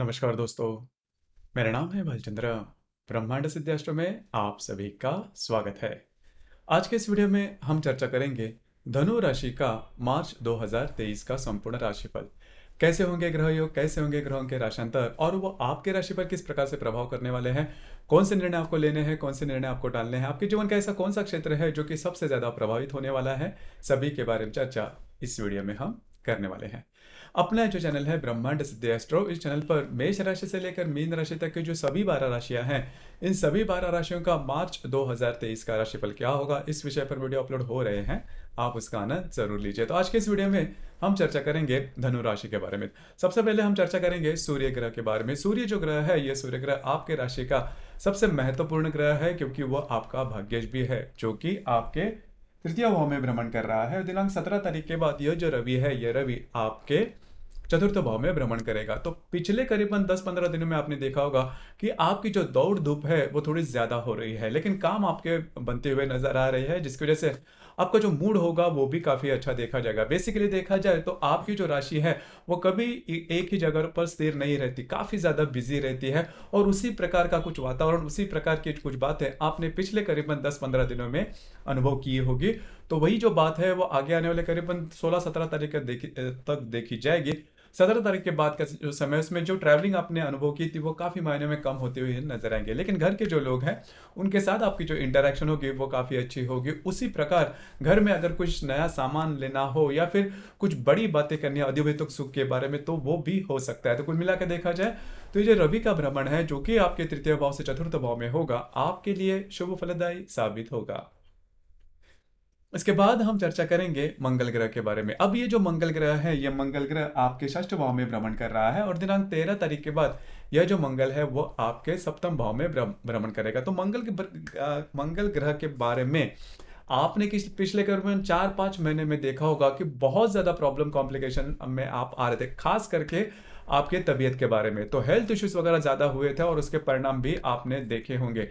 नमस्कार दोस्तों मेरा नाम है भलचंद्र ब्रह्मांड सिद्धाष्ट्र में आप सभी का स्वागत है आज के इस वीडियो में हम चर्चा करेंगे धनु राशि का मार्च 2023 का संपूर्ण राशिफल कैसे होंगे ग्रह योग कैसे होंगे ग्रहों के राशांतर और वो आपके राशि पर किस प्रकार से प्रभाव करने वाले हैं कौन से निर्णय आपको लेने हैं कौन से निर्णय आपको डालने हैं आपके जीवन का ऐसा कौन सा क्षेत्र है जो कि सबसे ज़्यादा प्रभावित होने वाला है सभी के बारे में चर्चा इस वीडियो में हम करने वाले हैं अपना जो चैनल है ब्रह्मांड सिद्धि एस्ट्रो इस चैनल पर मेष राशि से लेकर मीन राशि तक के जो सभी बारह राशियां हैं इन सभी बारह राशियों का मार्च 2023 का राशिफल क्या होगा इस विषय पर वीडियो अपलोड हो रहे हैं आप उसका आनंद जरूर लीजिए तो आज के इस वीडियो में हम चर्चा करेंगे धनु राशि के बारे में सबसे पहले हम चर्चा करेंगे सूर्य ग्रह के बारे में सूर्य जो ग्रह है यह सूर्य ग्रह आपके राशि का सबसे महत्वपूर्ण ग्रह है क्योंकि वह आपका भाग्यश भी है जो कि आपके तृतीय भाव में भ्रमण कर रहा है दिनांक सत्रह तारीख के बाद यह जो रवि है यह रवि आपके चतुर्थ भाव में भ्रमण करेगा तो पिछले करीबन 10-15 दिनों में आपने देखा होगा कि आपकी जो दौड़ धूप है वो थोड़ी ज्यादा हो रही है लेकिन काम आपके बनते हुए नजर आ रही है जिसकी वजह से आपका जो मूड होगा वो भी काफ़ी अच्छा देखा जाएगा बेसिकली देखा जाए तो आपकी जो राशि है वो कभी एक ही जगह पर स्थिर नहीं रहती काफ़ी ज़्यादा बिजी रहती है और उसी प्रकार का कुछ वातावरण उसी प्रकार की कुछ बातें आपने पिछले करीबन दस पंद्रह दिनों में अनुभव की होगी तो वही जो बात है वो आगे आने वाले करीबन सोलह सत्रह तारीख तक देखी जाएगी सत्रह तारीख के बाद का जो समय उसमें जो ट्रैवलिंग आपने अनुभव की थी वो काफ़ी मायने में कम होते हुए नजर आएंगे लेकिन घर के जो लोग हैं उनके साथ आपकी जो इंटरेक्शन होगी वो काफ़ी अच्छी होगी उसी प्रकार घर में अगर कुछ नया सामान लेना हो या फिर कुछ बड़ी बातें करनी अद्यवैतुक सुख के बारे में तो वो भी हो सकता है तो कुल मिलाकर देखा जाए तो ये रवि का भ्रमण है जो कि आपके तृतीय भाव से चतुर्थ भाव में होगा आपके लिए शुभ फलदायी साबित होगा इसके बाद हम चर्चा करेंगे मंगल ग्रह के बारे में अब ये जो मंगल ग्रह है ये मंगल ग्रह आपके षष्ठ भाव में भ्रमण कर रहा है और दिनांक तेरह तारीख के बाद यह जो मंगल है वो आपके सप्तम भाव में भ्रमण करेगा तो मंगल के मंगल ग्रह के बारे में आपने किस पिछले करीबन चार पाँच महीने में देखा होगा कि बहुत ज़्यादा प्रॉब्लम कॉम्प्लिकेशन में आप आ रहे थे खास करके आपके तबीयत के बारे में तो हेल्थ इश्यूज वगैरह ज़्यादा हुए थे और उसके परिणाम भी आपने देखे होंगे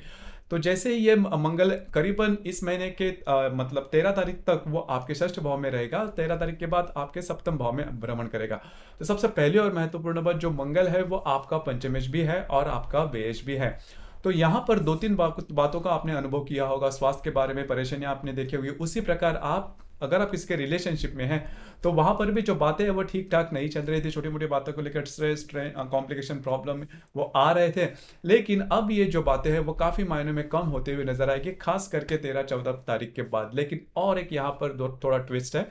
तो जैसे ही ये मंगल करीबन इस महीने के आ, मतलब तेरह तारीख तक वो आपके षष्ठ भाव में रहेगा तेरह तारीख के बाद आपके सप्तम भाव में भ्रमण करेगा तो सबसे पहले और महत्वपूर्ण बात जो मंगल है वो आपका पंचमेश भी है और आपका वेश भी है तो यहाँ पर दो तीन बातों का आपने अनुभव किया होगा स्वास्थ्य के बारे में परेशानियां आपने देखी होगी उसी प्रकार आप अगर आप इसके रिलेशनशिप में हैं तो वहाँ पर भी जो बातें हैं वो ठीक ठाक नहीं चल रही थी छोटी मोटी बातों को लेकर स्ट्रेस कॉम्प्लिकेशन प्रॉब्लम वो आ रहे थे लेकिन अब ये जो बातें हैं वो काफ़ी मायने में कम होते हुए नजर आएगी खास करके तेरह चौदह तारीख के बाद लेकिन और एक यहाँ पर थोड़ा ट्विस्ट है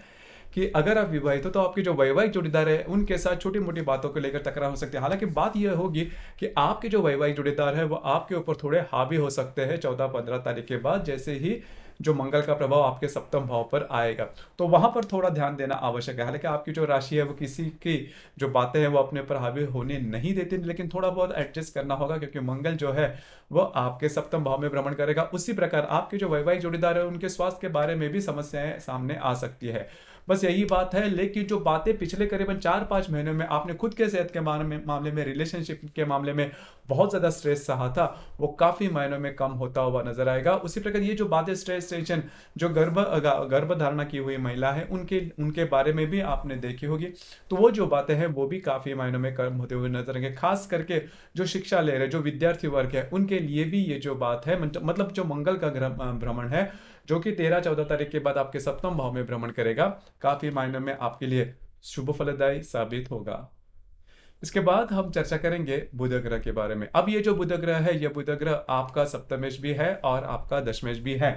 कि अगर आप विवाहित हो तो आपके जो वैवाहिक जोड़ीदार है उनके साथ छोटी मोटी बातों को लेकर टकराव हो सकती है हालांकि बात यह होगी कि आपके जो वैवाहिक जोड़ीदार है वो आपके ऊपर थोड़े हावी हो सकते हैं चौदह पंद्रह तारीख के बाद जैसे ही जो मंगल का प्रभाव आपके सप्तम भाव पर आएगा तो वहां पर थोड़ा ध्यान देना आवश्यक है हालांकि आपकी जो राशि है वो किसी की जो बातें हैं वो अपने पर हावी होने नहीं देती लेकिन थोड़ा बहुत एडजस्ट करना होगा क्योंकि मंगल जो है वो आपके सप्तम भाव में भ्रमण करेगा उसी प्रकार आपके जो वैवाहिक जोड़ीदार है उनके स्वास्थ्य के बारे में भी समस्याएं सामने आ सकती है बस यही बात है लेकिन जो बातें पिछले करीबन चार पाँच महीनों में आपने खुद के सेहत के मामले में मामले में रिलेशनशिप के मामले में बहुत ज़्यादा स्ट्रेस सहा था वो काफ़ी मायनों में कम होता हुआ नजर आएगा उसी प्रकार ये जो बातें स्ट्रेस टेंशन जो गर्भ गर्भ धारणा की हुई महिला है उनके उनके बारे में भी आपने देखी होगी तो वो जो बातें हैं वो भी काफ़ी मायनों में कम होते हुए नजर आएंगे खास करके जो शिक्षा ले रहे जो विद्यार्थी वर्ग है उनके लिए भी ये जो बात है मतलब जो मंगल का भ्रमण है जो कि तेरह चौदह तारीख के बाद आपके सप्तम भाव में भ्रमण करेगा काफी मायने में आपके लिए शुभ फलदायी साबित होगा इसके बाद हम चर्चा करेंगे बुध ग्रह के बारे में अब ये जो बुध ग्रह है यह बुध ग्रह आपका सप्तमेश भी है और आपका दशमेश भी है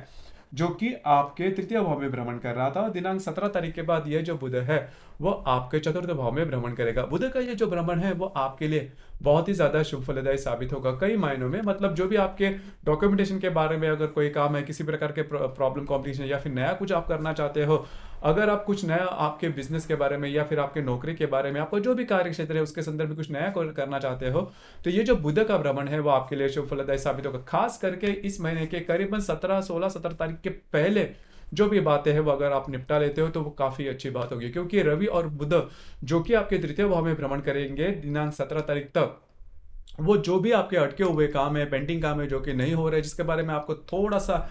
जो कि आपके तृतीय भाव में भ्रमण कर रहा था और दिनांक सत्रह तारीख के बाद यह जो बुध है वो आपके चतुर्थ भाव में भ्रमण करेगा बुध का ये जो भ्रमण है वो आपके लिए बहुत ही ज़्यादा शुभ फलदायी साबित होगा कई मायनों में मतलब जो भी आपके डॉक्यूमेंटेशन के बारे में अगर कोई काम है किसी प्रकार के प्रॉब्लम कॉम्पिटिशन या फिर नया कुछ आप करना चाहते हो अगर आप कुछ नया आपके बिजनेस के बारे में या फिर आपके नौकरी के बारे में आपका जो भी कार्य क्षेत्र है उसके संदर्भ में कुछ नया करना चाहते हो तो ये जो बुध का भ्रमण है वो आपके लिए शुभ फलदायी साबित होगा खास करके इस महीने के करीबन सत्रह सोलह सत्रह तारीख के पहले जो भी बातें हैं वो अगर आप निपटा लेते हो तो वो काफ़ी अच्छी बात होगी क्योंकि रवि और बुध जो कि आपके तृतीय भाव में भ्रमण करेंगे दिनांक सत्रह तारीख तक वो जो भी आपके अटके हुए काम है पेंटिंग काम है जो कि नहीं हो रहे जिसके बारे में आपको थोड़ा सा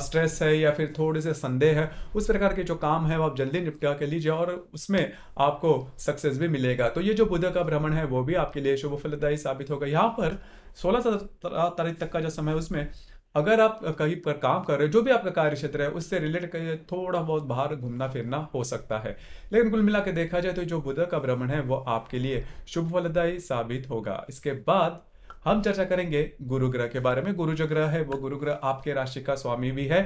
स्ट्रेस है या फिर थोड़े से संदेह है उस प्रकार के जो काम है वो आप जल्दी निपटा के लीजिए और उसमें आपको सक्सेस भी मिलेगा तो ये जो बुध का भ्रमण है वो भी आपके लिए शुभ फलदायी साबित होगा यहाँ पर सोलह तारीख तक का जो समय है उसमें अगर आप कहीं पर काम कर रहे हो जो भी आपका कार्य क्षेत्र है उससे रिलेटेड थोड़ा बहुत बाहर घूमना फिरना हो सकता है लेकिन कुल मिला के देखा जाए तो जो बुध का भ्रमण है वो आपके लिए शुभ फलदायी साबित होगा इसके बाद हम चर्चा करेंगे गुरु ग्रह के बारे में गुरु जो ग्रह है वो गुरु ग्रह आपके राशि का स्वामी भी है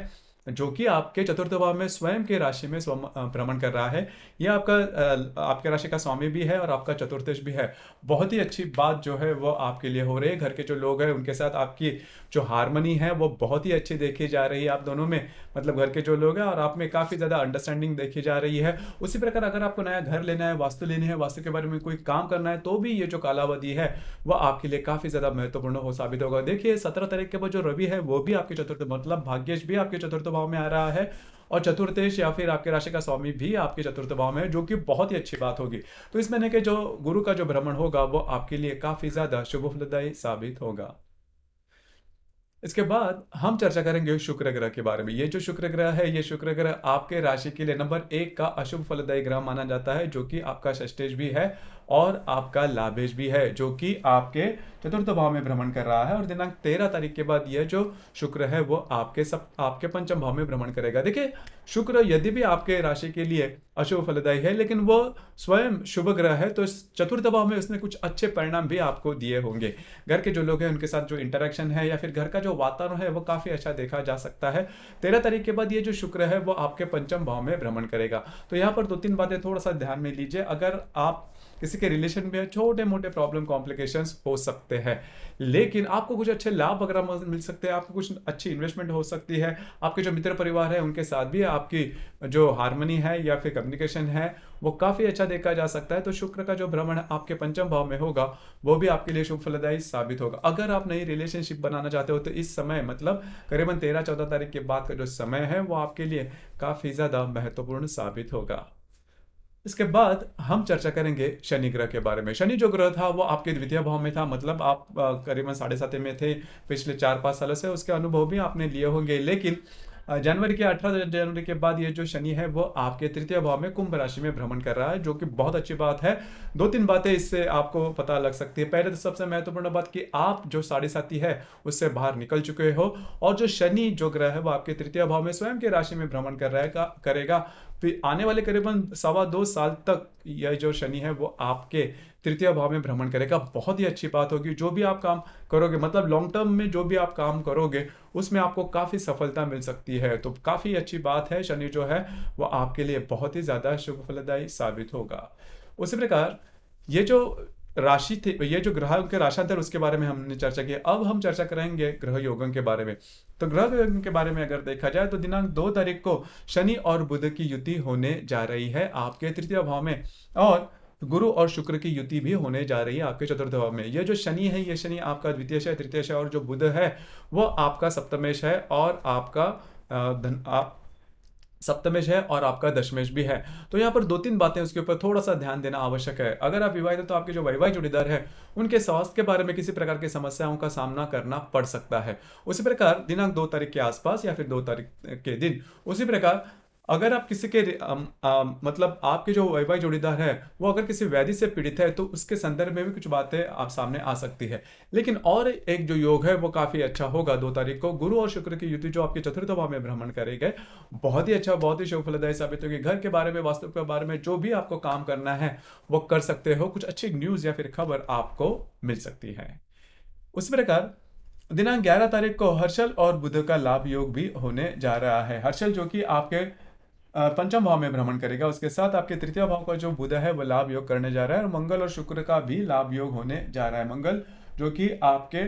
जो कि आपके चतुर्थ भाव में स्वयं के राशि में भ्रमण कर रहा है यह आपका आपके राशि का स्वामी भी है और आपका चतुर्थेश भी है बहुत ही अच्छी बात जो है वो आपके लिए हो रही है घर के जो लोग हैं उनके साथ आपकी जो हारमोनी है वो बहुत ही अच्छी देखी जा रही है आप दोनों में मतलब घर के जो लोग हैं और आप में काफ़ी ज़्यादा अंडरस्टैंडिंग देखी जा रही है उसी प्रकार अगर आपको नया घर लेना है वास्तु लेनी है वास्तु के बारे में कोई काम करना है तो भी ये जो कालावधि है वह आपके लिए काफ़ी ज़्यादा महत्वपूर्ण हो साबित होगा देखिए सत्रह तारीख के बाद जो रवि है वो भी आपके चतुर्थ मतलब भाग्यश भी आपके चतुर्थ भाव में आ रहा है और चतुर्थेश या फिर आपके राशि का स्वामी भी आपके चतुर्थ भाव में है जो कि बहुत ही अच्छी बात होगी तो इस महीने के जो गुरु का जो भ्रमण होगा वो आपके लिए काफी ज्यादा शुभ फलदायी साबित होगा इसके बाद हम चर्चा करेंगे शुक्र ग्रह के बारे में ये जो शुक्र ग्रह है ये शुक्र ग्रह आपके राशि के लिए नंबर एक का अशुभ फलदायी ग्रह माना जाता है जो कि आपका षष्टेज भी है और आपका लाभेश भी है जो कि आपके चतुर्थ भाव में भ्रमण कर रहा है और दिनांक तेरह तारीख के बाद यह जो शुक्र है वो आपके सब आपके पंचम भाव में भ्रमण करेगा देखिए शुक्र यदि भी आपके राशि के लिए अशुभ फलदायी है लेकिन वो स्वयं शुभ ग्रह है तो इस चतुर्थ भाव में उसने कुछ अच्छे परिणाम भी आपको दिए होंगे घर के जो लोग हैं उनके साथ जो इंटरेक्शन है या फिर घर का जो वातावरण है वो काफ़ी अच्छा देखा जा सकता है तेरह तारीख के बाद ये जो शुक्र है वो आपके पंचम भाव में भ्रमण करेगा तो यहाँ पर दो तीन बातें थोड़ा सा ध्यान में लीजिए अगर आप किसी के रिलेशन में छोटे मोटे प्रॉब्लम कॉम्प्लिकेशन हो सकते हैं लेकिन आपको कुछ अच्छे लाभ वगैरह मिल सकते हैं आपको कुछ अच्छी इन्वेस्टमेंट हो सकती है आपके जो मित्र परिवार है उनके साथ भी आपकी जो हारमोनी है या फिर कम्युनिकेशन है वो काफ़ी अच्छा देखा जा सकता है तो शुक्र का जो भ्रमण आपके पंचम भाव में होगा वो भी आपके लिए शुभ फलदायी साबित होगा अगर आप नई रिलेशनशिप बनाना चाहते हो तो इस समय मतलब करीबन तेरह चौदह तारीख के बाद का जो समय है वो आपके लिए काफ़ी ज़्यादा महत्वपूर्ण साबित होगा इसके बाद हम चर्चा करेंगे शनि ग्रह के बारे में शनि जो ग्रह था वो आपके द्वितीय भाव में था मतलब आप करीबन साढ़े सात में थे पिछले चार पांच सालों से उसके अनुभव भी आपने लिए होंगे लेकिन जनवरी के अठारह जनवरी के बाद ये जो शनि है वो आपके तृतीय भाव में कुंभ राशि में भ्रमण कर रहा है जो कि बहुत अच्छी बात है दो तीन बातें इससे आपको पता लग सकती है पहले तो सबसे महत्वपूर्ण बात कि आप जो साढ़े साथी है उससे बाहर निकल चुके हो और जो शनि जो ग्रह है वो आपके तृतीय भाव में स्वयं के राशि में भ्रमण कर रहेगा करेगा फिर आने वाले करीबन सवा दो साल तक यह जो शनि है वो आपके तृतीय भाव में भ्रमण करेगा बहुत ही अच्छी बात होगी जो भी आप काम करोगे मतलब लॉन्ग टर्म में जो भी आप काम करोगे उसमें आपको काफ़ी सफलता मिल सकती है तो काफ़ी अच्छी बात है शनि जो है वो आपके लिए बहुत ही ज़्यादा शुभ फलदायी साबित होगा उसी प्रकार ये जो राशि थे ये जो ग्रह के थे उसके बारे में हमने चर्चा की अब हम चर्चा करेंगे ग्रह योगों के बारे में तो ग्रह योगों के बारे में अगर देखा जाए तो दिनांक दो तारीख को शनि और बुध की युति होने जा रही है आपके तृतीय भाव में और गुरु और शुक्र की युति भी होने जा रही है आपके चतुर्थ भाव में ये जो शनि है ये शनि आपका द्वितीयश है तृतीयश है और जो बुध है वो आपका सप्तमेश है और आपका धन आप सप्तमेश है और आपका दशमेश भी है तो यहाँ पर दो तीन बातें उसके ऊपर थोड़ा सा ध्यान देना आवश्यक है अगर आप विवाहित हैं तो आपके जो वैवाहिक जुड़ीदार है उनके स्वास्थ्य के बारे में किसी प्रकार की समस्याओं का सामना करना पड़ सकता है उसी प्रकार दिनांक दो तारीख के आसपास या फिर दो तारीख के दिन उसी प्रकार अगर आप किसी के आ, आ, मतलब आपके जो वैवाहिक जोड़ीदार है वो अगर किसी व्याधि से पीड़ित है तो उसके संदर्भ में भी कुछ बातें आप सामने आ सकती है लेकिन और एक जो योग है वो काफ़ी अच्छा होगा दो तारीख को गुरु और शुक्र की युति जो आपके चतुर्थ भाव में भ्रमण करेगी बहुत ही अच्छा बहुत ही शुभ फलदायी साबित होगी घर के बारे में वास्तव के बारे में जो भी आपको काम करना है वो कर सकते हो कुछ अच्छी न्यूज़ या फिर खबर आपको मिल सकती है उसी प्रकार दिनांक 11 तारीख को हर्षल और बुध का लाभ योग भी होने जा रहा है हर्षल जो कि आपके पंचम भाव में भ्रमण करेगा उसके साथ आपके तृतीय भाव का जो बुध है वह लाभ योग करने जा रहा है और मंगल और शुक्र का भी लाभ योग होने जा रहा है मंगल जो कि आपके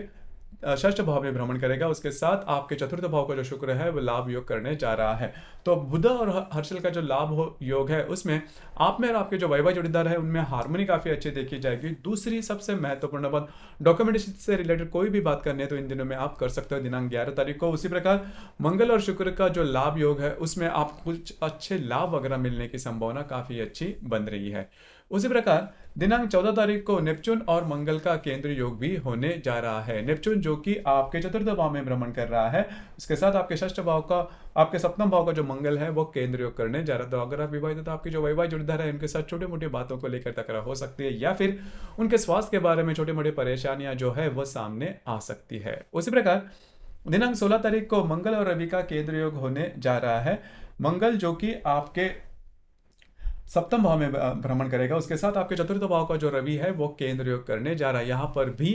षष्ठ भाव में भ्रमण करेगा उसके साथ आपके चतुर्थ भाव का जो शुक्र है वो लाभ योग करने जा रहा है तो बुध और हर्षल का जो लाभ योग है उसमें आप में और आपके जो वैवाह जोड़ीदार है उनमें हारमोनी काफ़ी अच्छी देखी जाएगी दूसरी सबसे महत्वपूर्ण बात डॉक्यूमेंटेशन से रिलेटेड कोई भी बात करनी है तो इन दिनों में आप कर सकते हो दिनांक ग्यारह तारीख को उसी प्रकार मंगल और शुक्र का जो लाभ योग है उसमें आप कुछ अच्छे लाभ वगैरह मिलने की संभावना काफ़ी अच्छी बन रही है उसी प्रकार दिनांक 14 तारीख को नेपच्यून और मंगल का केंद्र योग भी होने जा रहा है नेपच्यून जो कि आपके चतुर्थ भाव में भ्रमण कर रहा है उसके साथ आपके षष्ठ भाव का आपके सप्तम भाव का जो मंगल है वो केंद्र योग करने जा रहा था तो अगर आप विवाहित तो आपकी जो वैवाहिक जुड़धर है उनके साथ छोटे मोटे बातों को लेकर तकरा हो सकती है या फिर उनके स्वास्थ्य के बारे में छोटे मोटे परेशानियां जो है वो सामने आ सकती है उसी प्रकार दिनांक 16 तारीख को मंगल और रवि का केंद्र योग होने जा रहा है मंगल जो कि आपके सप्तम भाव में भ्रमण करेगा उसके साथ आपके चतुर्थ भाव का जो रवि है वो केंद्र योग करने जा रहा है यहाँ पर भी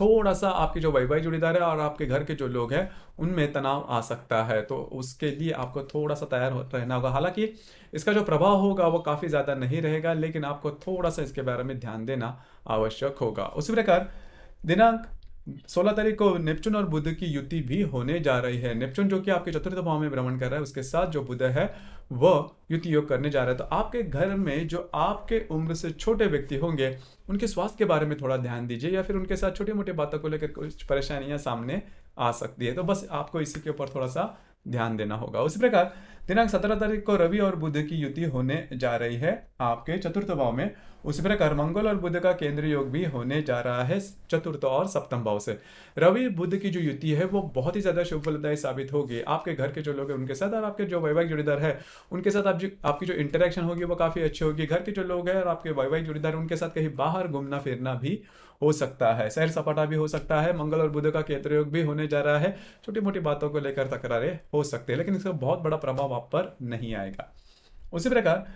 थोड़ा सा आपके जो वैवाहिक जुड़ीदार है और आपके घर के जो लोग हैं उनमें तनाव आ सकता है तो उसके लिए आपको थोड़ा सा तैयार रहना होगा हालांकि इसका जो प्रभाव होगा वो काफ़ी ज़्यादा नहीं रहेगा लेकिन आपको थोड़ा सा इसके बारे में ध्यान देना आवश्यक होगा उसी प्रकार दिनांक सोलह तारीख को नेपचून और बुद्ध की युति भी होने जा रही है नेपचून जो कि आपके चतुर्थ भाव में भ्रमण कर रहा है उसके साथ जो बुद्ध है वह युति योग करने जा रहा है तो आपके घर में जो आपके उम्र से छोटे व्यक्ति होंगे उनके स्वास्थ्य के बारे में थोड़ा ध्यान दीजिए या फिर उनके साथ छोटी मोटी बातों को लेकर कुछ परेशानियां सामने आ सकती है तो बस आपको इसी के ऊपर थोड़ा सा ध्यान देना होगा उसी प्रकार दिनांक सत्रह तारीख को रवि और बुद्ध की युति होने जा रही है आपके चतुर्थ भाव में उसी प्रकार मंगल और बुद्ध का केंद्र योग भी होने जा रहा है चतुर्थ और सप्तम भाव से रवि बुद्ध की जो युति है वो बहुत ही ज़्यादा शुभ फलदायी साबित होगी आपके घर के जो लोग हैं उनके साथ और आपके जो वैवाहिक जोड़ीदार है उनके साथ आप जो आपकी जो इंटरेक्शन होगी वो काफ़ी अच्छी होगी घर के जो लोग हैं और आपके वैवाहिक जोड़ीदार उनके साथ कहीं बाहर घूमना फिरना भी हो सकता है सैर सपाटा भी हो सकता है मंगल और बुध का योग भी होने जा रहा है छोटी मोटी बातों को लेकर तकरारे हो सकती है लेकिन इसका बहुत बड़ा प्रभाव आप पर नहीं आएगा उसी प्रकार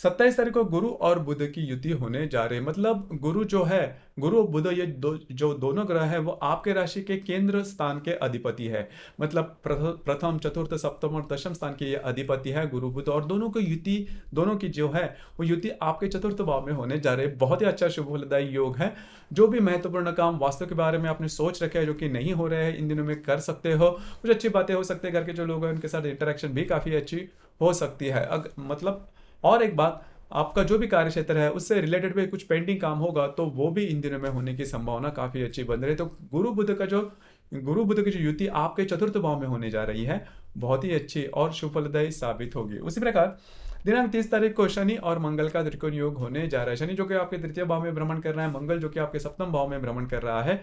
सत्ताईस तारीख को गुरु और बुध की युति होने जा रही है मतलब गुरु जो है गुरु बुध ये दो जो दोनों ग्रह है वो आपके राशि के केंद्र स्थान के अधिपति है मतलब प्रथम चतुर्थ सप्तम और दशम स्थान के ये अधिपति है गुरु बुध और दोनों की युति दोनों की जो है वो युति आपके चतुर्थ भाव में होने जा रहे बहुत ही अच्छा शुभ फलदायी योग है जो भी महत्वपूर्ण काम वास्तु के बारे में आपने सोच रखे है जो कि नहीं हो रहे हैं इन दिनों में कर सकते हो कुछ अच्छी बातें हो सकती है घर के जो लोग हैं उनके साथ इंटरेक्शन भी काफ़ी अच्छी हो सकती है अग, मतलब और एक बात आपका जो भी कार्य क्षेत्र है उससे रिलेटेड भी कुछ पेंडिंग काम होगा तो वो भी इन दिनों में होने की संभावना काफ़ी अच्छी बन रही है तो गुरु बुद्ध का जो गुरु बुद्ध की जो युति आपके चतुर्थ भाव में होने जा रही है बहुत ही अच्छी और सुफलदायी साबित होगी उसी प्रकार दिनांक तीस तारीख को शनि और मंगल का त्रिकोण योग होने जा रहा है शनि जो कि आपके तृतीय भाव में भ्रमण कर रहा है मंगल जो कि आपके सप्तम भाव में भ्रमण कर रहा है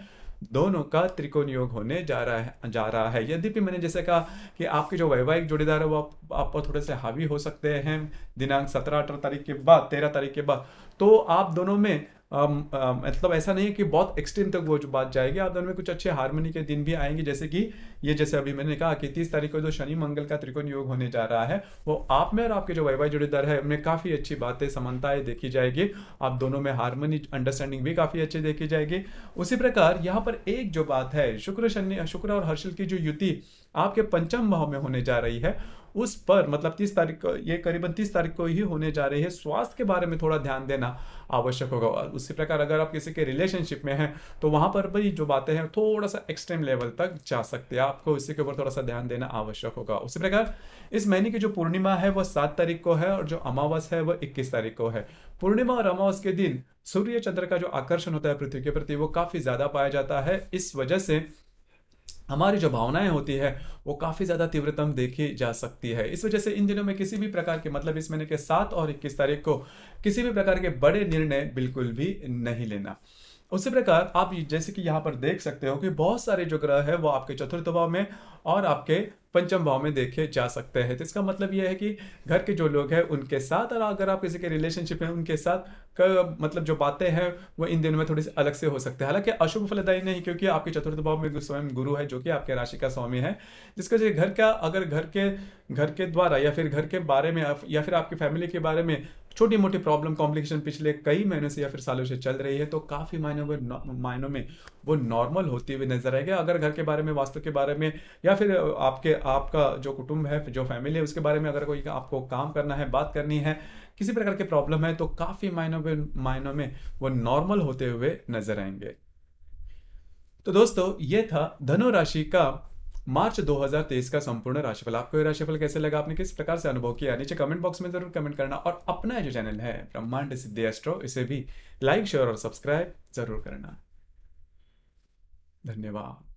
दोनों का त्रिकोण योग होने जा रहा है जा रहा है यद्यपि मैंने जैसे कहा कि आपके जो वैवाहिक जोड़ीदार है वो आप, आप पर थोड़े से हावी हो सकते हैं दिनांक सत्रह अठारह तारीख के बाद तेरह तारीख के बाद तो आप दोनों में Um, um, मतलब ऐसा नहीं है कि बहुत एक्सट्रीम तक वो जो बात जाएगी आदर में कुछ अच्छे हारमोनी के दिन भी आएंगे जैसे कि ये जैसे अभी मैंने कहा कि तीस तारीख को जो शनि मंगल का त्रिकोण योग होने जा रहा है वो आप में और आपके जो वैवाहिक दर है उनमें काफ़ी अच्छी बातें समानताएं देखी जाएगी आप दोनों में हारमोनी अंडरस्टैंडिंग भी काफ़ी अच्छी देखी जाएगी उसी प्रकार यहाँ पर एक जो बात है शुक्र शनि शुक्र और हर्षल की जो युति आपके पंचम भाव में होने जा रही है उस पर मतलब तीस तारीख को ये करीबन तीस तारीख को ही होने जा रहे हैं स्वास्थ्य के बारे में थोड़ा ध्यान देना आवश्यक होगा और उसी प्रकार अगर आप किसी के रिलेशनशिप में हैं तो वहाँ पर भी जो बातें हैं थोड़ा सा एक्सट्रीम लेवल तक जा सकते हैं आपको इसी के ऊपर थोड़ा सा ध्यान देना आवश्यक होगा उसी प्रकार इस महीने की जो पूर्णिमा है वह सात तारीख को है और जो अमावस है वह इक्कीस तारीख को है पूर्णिमा और अमावस के दिन सूर्य चंद्र का जो आकर्षण होता है पृथ्वी के प्रति वो काफ़ी ज़्यादा पाया जाता है इस वजह से हमारी जो भावनाएं होती है वो काफ़ी ज़्यादा तीव्रतम देखी जा सकती है इस वजह से इन दिनों में किसी भी प्रकार के मतलब इस महीने के सात और इक्कीस तारीख को किसी भी प्रकार के बड़े निर्णय बिल्कुल भी नहीं लेना उसी प्रकार आप जैसे कि यहाँ पर देख सकते हो कि बहुत सारे जो ग्रह है वो आपके चतुर्थ भाव में और आपके पंचम भाव में देखे जा सकते हैं तो इसका मतलब यह है कि घर के जो लोग हैं उनके साथ और अगर आप किसी के रिलेशनशिप हैं उनके साथ कर, मतलब जो बातें हैं वो इन दिनों में थोड़ी सी अलग से हो सकते हैं हालांकि अशुभ फलदायी नहीं क्योंकि आपके चतुर्थ भाव में स्वयं गुरु है जो कि आपके राशि का स्वामी है जिसका जो घर का अगर घर के घर के द्वारा या फिर घर के बारे में या फिर आपकी फैमिली के बारे में छोटी मोटी प्रॉब्लम कॉम्प्लिकेशन पिछले कई महीनों से या फिर सालों से चल रही है तो काफ़ी मायनों में मायनों में वो नॉर्मल होती हुई नजर आएगा अगर घर के बारे में वास्तु के बारे में या फिर आपके आपका जो कुटुंब है जो फैमिली है उसके बारे में अगर कोई आपको काम करना है बात करनी है किसी प्रकार की प्रॉब्लम है तो काफ़ी मायनों में मायनों में वो नॉर्मल होते हुए नजर आएंगे तो दोस्तों ये था धनु राशि का मार्च 2023 का संपूर्ण राशिफल आपको यह राशिफल कैसे लगा आपने किस प्रकार से अनुभव किया नीचे कमेंट बॉक्स में जरूर कमेंट करना और अपना जो चैनल है ब्रह्मांड सिद्धि एस्ट्रो इसे भी लाइक शेयर और सब्सक्राइब जरूर करना धन्यवाद